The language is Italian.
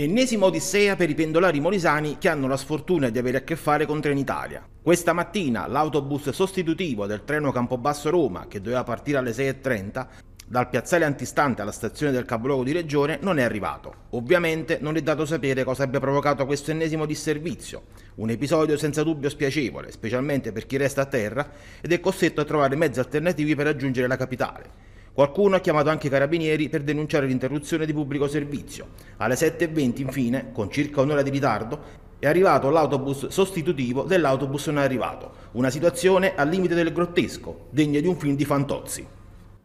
Ennesima odissea per i pendolari molisani che hanno la sfortuna di avere a che fare con Trenitalia. Questa mattina l'autobus sostitutivo del treno Campobasso Roma, che doveva partire alle 6.30, dal piazzale antistante alla stazione del capoluogo di Regione non è arrivato. Ovviamente non è dato sapere cosa abbia provocato questo ennesimo disservizio, un episodio senza dubbio spiacevole, specialmente per chi resta a terra ed è costretto a trovare mezzi alternativi per raggiungere la capitale. Qualcuno ha chiamato anche i carabinieri per denunciare l'interruzione di pubblico servizio. Alle 7.20 infine, con circa un'ora di ritardo, è arrivato l'autobus sostitutivo dell'autobus non arrivato. Una situazione al limite del grottesco, degna di un film di Fantozzi.